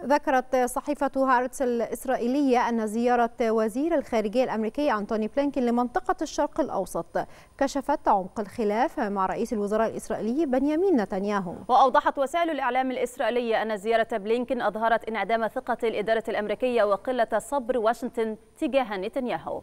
ذكرت صحيفة هارتس الإسرائيلية أن زيارة وزير الخارجية الأمريكي أنتوني بلينكين لمنطقة الشرق الأوسط كشفت عمق الخلاف مع رئيس الوزراء الإسرائيلي بنيامين نتنياهو وأوضحت وسائل الإعلام الإسرائيلية أن زيارة بلينكين أظهرت انعدام ثقة الإدارة الأمريكية وقلة صبر واشنطن تجاه نتنياهو